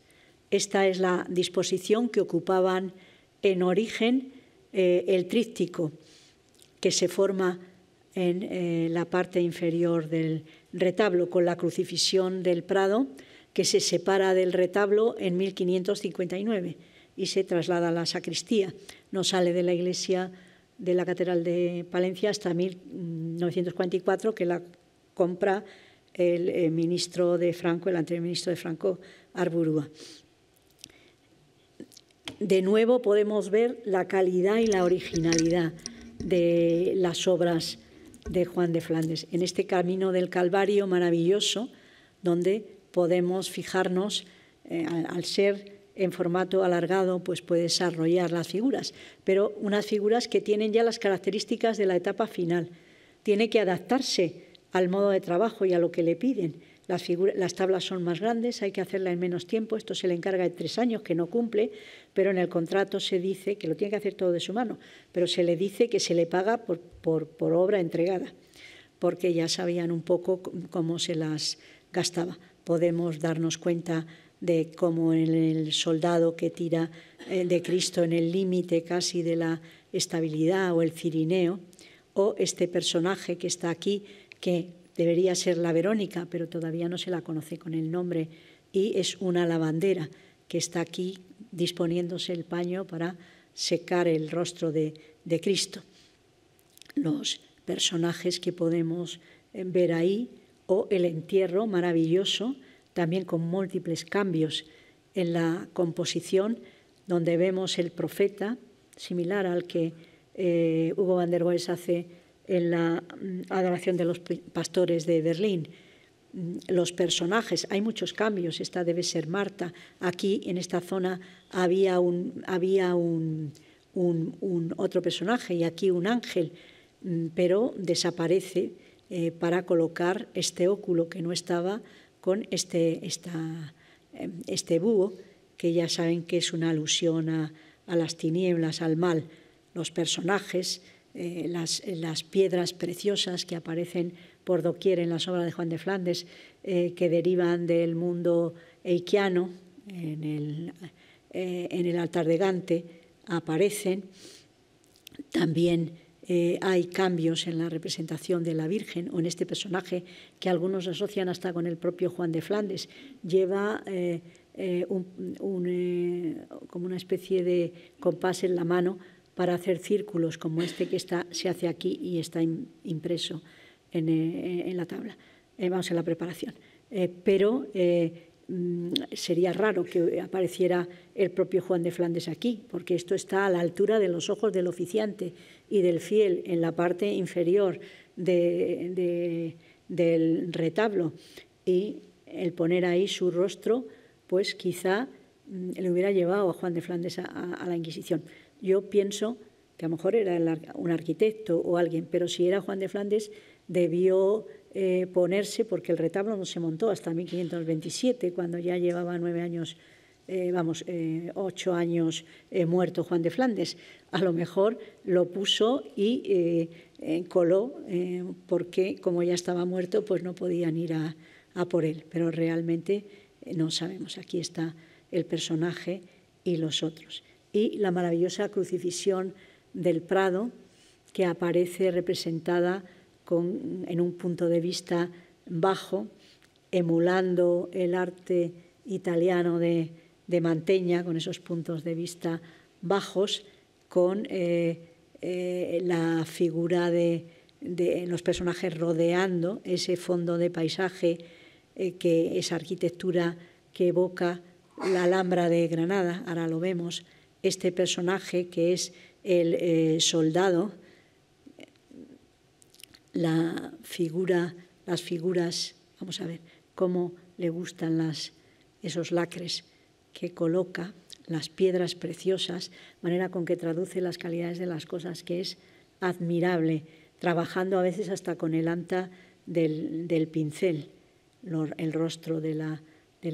Esta es la disposición que ocupaban en origen eh, el tríptico que se forma en eh, la parte inferior del retablo con la crucifixión del Prado que se separa del retablo en 1559 y se traslada a la sacristía. No sale de la iglesia de la Catedral de Palencia hasta 1944, que la compra el, eh, ministro de Franco, el anterior ministro de Franco, Arburúa. De nuevo podemos ver la calidad y la originalidad de las obras de Juan de Flandes, en este camino del Calvario maravilloso, donde podemos fijarnos eh, al, ser en formato alargado, pues puede desarrollar las figuras, pero unas figuras que tienen ya las características de la etapa final. Tiene que adaptarse al modo de trabajo y a lo que le piden. Las, las tablas son más grandes, hay que hacerla en menos tiempo, esto se le encarga de tres años que no cumple, pero en el contrato se dice que lo tiene que hacer todo de su mano, pero se le dice que se le paga por obra entregada, porque ya sabían un poco cómo se las gastaba podemos darnos cuenta de cómo el soldado que tira eh, de Cristo en el límite casi de la estabilidad o el cirineo, o este personaje que está aquí, que debería ser la Verónica, pero todavía no se la conoce con el nombre, y es una lavandera que está aquí disponiéndose el paño para secar el rostro de, de Cristo. Los personajes que podemos eh, ver ahí o el entierro maravilloso, también con múltiples cambios en la composición, donde vemos el profeta, similar al que eh, Hugo van der Goes hace en la mm, adoración de los pastores de Berlín. Mm, los personajes, hay muchos cambios, esta debe ser Marta. Aquí, en esta zona, había un otro personaje y aquí un ángel, mm, pero desaparece eh, para colocar este óculo que no estaba con este, em, este, búho, que ya saben que es una alusión a, las tinieblas, al mal, los personajes, eh, las, piedras preciosas que aparecen por doquier en las obras de Juan de Flandes, eh, que derivan del mundo eikiano en el, en el altar de Gante, aparecen. También eh, hay cambios en la representación de la Virgen o en este personaje que algunos asocian hasta con el propio Juan de Flandes. Lleva eh, eh, como una especie de compás en la mano para hacer círculos como este que está, se hace aquí y está impreso en, en, la tabla, vamos, en la preparación. pero Mm, sería raro que apareciera el propio Juan de Flandes aquí, porque esto está a la altura de los ojos del oficiante y del fiel en la parte inferior del retablo. Y el poner ahí su rostro, pues quizá mm, le hubiera llevado a Juan de Flandes a, la Inquisición. Yo pienso que a lo mejor era un arquitecto o alguien, pero si era Juan de Flandes, debió eh, ponerse, porque el retablo no se montó hasta 1527, cuando ya llevaba nueve años, eh, vamos, eh, ocho años muerto Juan de Flandes. A lo mejor lo puso y coló, porque como ya estaba muerto, pues no podían ir a por él. Pero realmente no sabemos. Aquí está el personaje y los otros. Y la maravillosa crucifixión del Prado, que aparece representada en un punto de vista bajo, emulando el arte italiano de, Manteña, con esos puntos de vista bajos, con eh, eh, la figura de, los personajes rodeando ese fondo de paisaje, eh, que esa arquitectura que evoca la Alhambra de Granada, ahora lo vemos, este personaje que es el soldado, la figura, las figuras, vamos a ver cómo le gustan esos lacres que coloca, las piedras preciosas, manera con que traduce las calidades de las cosas, que es admirable, trabajando a veces hasta con el anta del, pincel, el rostro de la,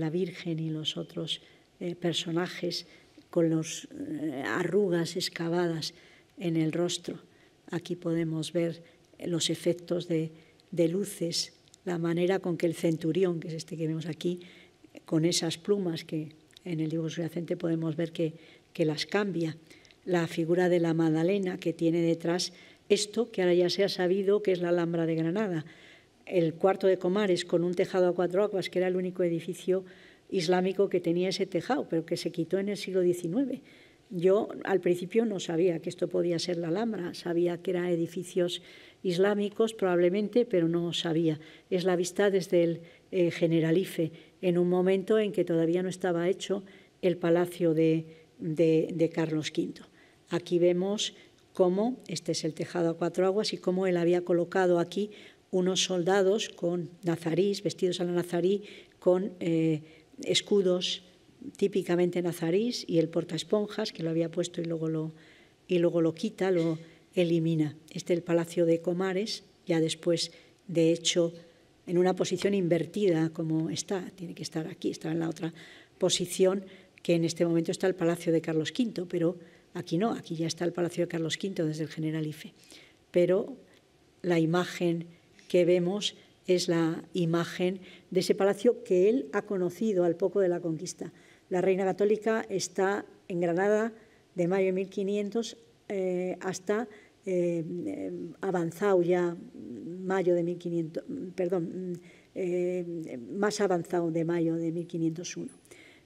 Virgen y los otros eh, personajes con las eh, arrugas excavadas en el rostro. Aquí podemos ver los efectos de, luces, la manera con que el centurión, que es este que vemos aquí, con esas plumas que en el libro subyacente podemos ver que, que las cambia, la figura de la madalena que tiene detrás esto que ahora ya se ha sabido que es la Alhambra de Granada, el cuarto de Comares con un tejado a cuatro aguas, que era el único edificio islámico que tenía ese tejado, pero que se quitó en el siglo XIX. Yo al principio no sabía que esto podía ser la Alhambra, sabía que eran edificios islámicos probablemente, pero no sabía. Es la vista desde el eh, Generalife, en un momento en que todavía no estaba hecho el palacio de, Carlos V. Aquí vemos cómo, este es el tejado a cuatro aguas, y cómo él había colocado aquí unos soldados con nazarís, vestidos a la nazarí, con eh, escudos típicamente nazarís y el porta esponjas que lo había puesto y luego lo, y luego lo quita, lo elimina. Este es el Palacio de Comares, ya después, de hecho, en una posición invertida como está, tiene que estar aquí, está en la otra posición, que en este momento está el Palacio de Carlos V, pero aquí no, aquí ya está el Palacio de Carlos V desde el Generalife. Pero la imagen que vemos es la imagen de ese palacio que él ha conocido al poco de la conquista. La reina católica está en Granada de mayo de 1500 eh, hasta eh, avanzado ya, mayo de 1500, perdón, eh, más avanzado de mayo de 1501.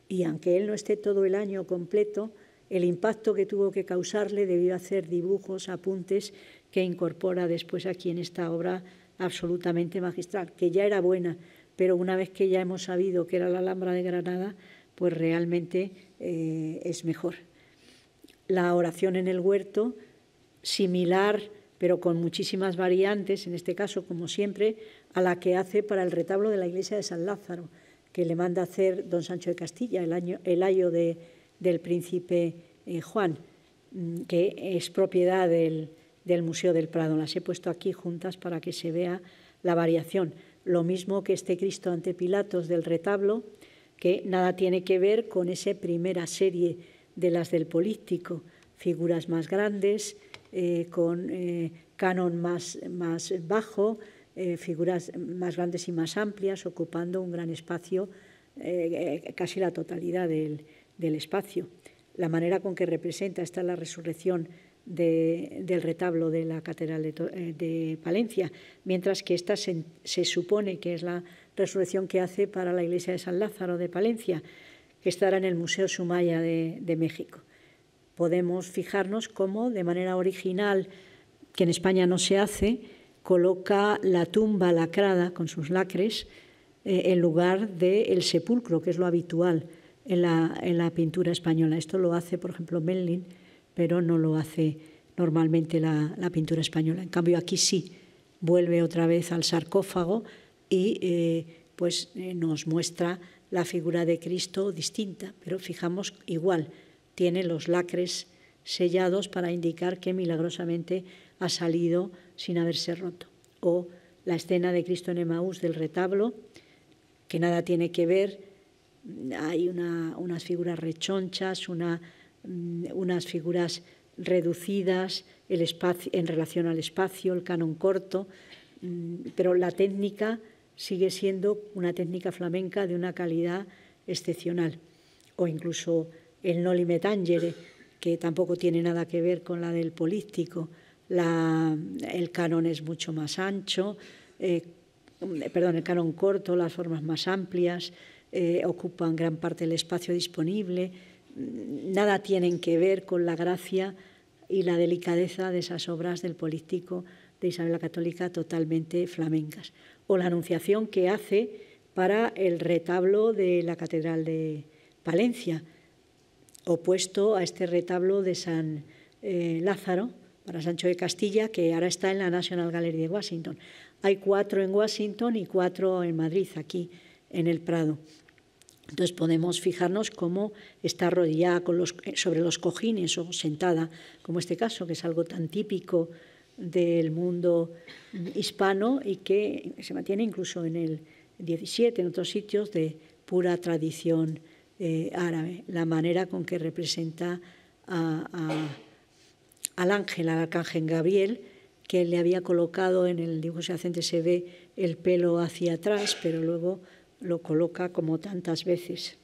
Y aunque él no esté todo el año completo, el impacto que tuvo que causarle debió hacer dibujos, apuntes que incorpora después aquí en esta obra absolutamente magistral, que ya era buena, pero una vez que ya hemos sabido que era la Alhambra de Granada, pues realmente eh, es mejor. La oración en el huerto similar, pero con muchísimas variantes, en este caso, como siempre, a la que hace para el retablo de la iglesia de San Lázaro, que le manda hacer don Sancho de Castilla, el, año, el ayo de, del príncipe eh, Juan, mm, que es propiedad del, del Museo del Prado. Las he puesto aquí juntas para que se vea la variación. Lo mismo que este Cristo ante Pilatos del retablo, que nada tiene que ver con esa primera serie de las del político. Figuras más grandes, eh, con eh, canon más, más bajo, eh, figuras más grandes y más amplias, ocupando un gran espacio, casi la totalidad del, espacio. La manera con que representa, esta la resurrección del retablo de la Catedral de, Palencia, mientras que esta se, supone que es la resurrección que hace para la iglesia de San Lázaro de Palencia, que estará en el Museo Sumaya de México podemos fijarnos cómo de manera original, que en España no se hace, coloca la tumba lacrada con sus lacres eh, en lugar del sepulcro, que es lo habitual en la, pintura española. Esto lo hace, por ejemplo, Melin, pero no lo hace normalmente la, pintura española. En cambio, aquí sí, vuelve otra vez al sarcófago y eh, pues eh, nos muestra la figura de Cristo distinta, pero fijamos igual tiene los lacres sellados para indicar que milagrosamente ha salido sin haberse roto. O la escena de Cristo en Emaús del retablo, que nada tiene que ver, hay unas figuras rechonchas, mm, unas figuras reducidas el espacio, en relación al espacio, el canon corto, mm, pero la técnica sigue siendo una técnica flamenca de una calidad excepcional. O incluso el Noli me que tampoco tiene nada que ver con la del polístico. el canon es mucho más ancho, eh, perdón, el canon corto, las formas más amplias, eh, ocupan gran parte del espacio disponible, nada tienen que ver con la gracia y la delicadeza de esas obras del político de Isabel la Católica totalmente flamencas, o la anunciación que hace para el retablo de la Catedral de Palencia opuesto a este retablo de San eh, Lázaro para Sancho de Castilla, que ahora está en la National Gallery de Washington. Hay cuatro en Washington y cuatro en Madrid, aquí en el Prado. Entonces podemos fijarnos cómo está rodillada eh, sobre los cojines o sentada, como este caso, que es algo tan típico del mundo hispano y que se mantiene incluso en el 17, en otros sitios, de pura tradición eh, árabe, la manera con que representa al ángel, al arcángel Gabriel, que le había colocado en el dibujo yacente se ve el pelo hacia atrás, pero luego lo coloca como tantas veces.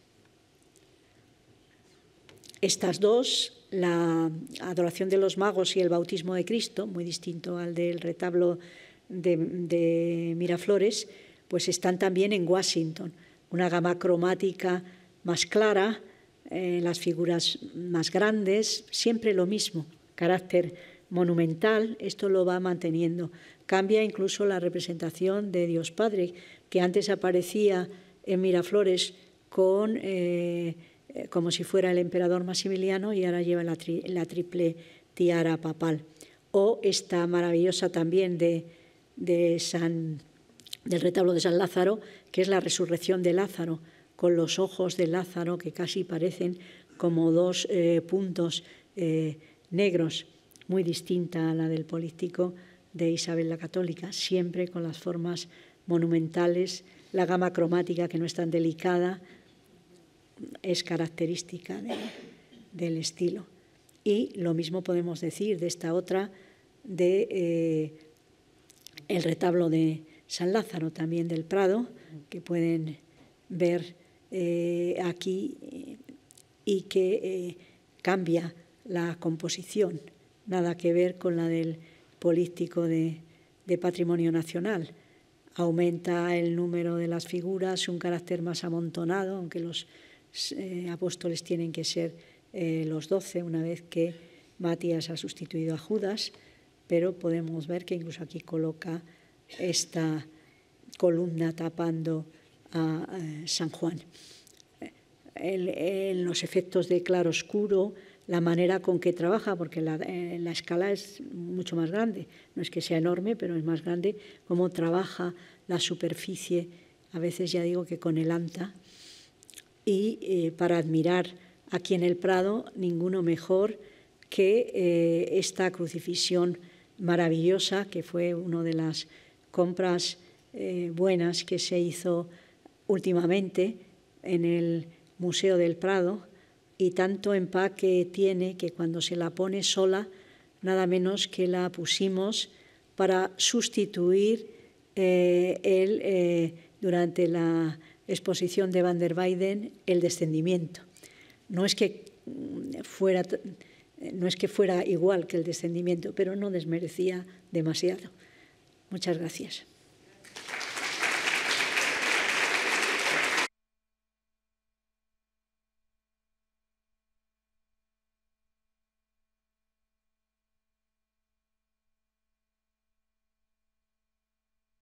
Estas dos, la adoración de los magos y el bautismo de Cristo, muy distinto al del retablo de Miraflores, pues están también en Washington, una gama cromática más clara, eh, las figuras más grandes, siempre lo mismo, carácter monumental, esto lo va manteniendo. Cambia incluso la representación de Dios Padre, que antes aparecía en Miraflores con, eh, eh, como si fuera el emperador Maximiliano y ahora lleva la, triple tiara papal. O esta maravillosa también de, del retablo de San Lázaro, que es la resurrección de Lázaro con los ojos de Lázaro que casi parecen como dos eh, puntos eh, negros, muy distinta a la del político de Isabel la Católica, siempre con las formas monumentales, la gama cromática que no es tan delicada, es característica del estilo. Y lo mismo podemos decir de esta otra, de eh, el retablo de San Lázaro, también del Prado, que pueden ver eh, aquí eh, y que eh, cambia la composición, nada que ver con la del político de, patrimonio nacional. Aumenta el número de las figuras, un carácter más amontonado, aunque los apóstoles tienen que ser los doce, una vez que Matías ha sustituido a Judas, pero podemos ver que incluso aquí coloca esta columna tapando a San Juan. En los efectos de claroscuro, la manera con que trabaja, porque eh, la, escala es mucho más grande, no es que sea enorme, pero es más grande, cómo trabaja la superficie, a veces ya digo que con el anta, y eh, para admirar aquí en el Prado, ninguno mejor que eh, esta crucifixión maravillosa, que fue una de las compras buenas que se hizo últimamente en el Museo del Prado y tanto empaque tiene que cuando se la pone sola, nada menos que la pusimos para sustituir eh, eh, durante la exposición de Van der Weyden el descendimiento. No es que no es que fuera igual que el descendimiento, pero no desmerecía demasiado. Muchas gracias.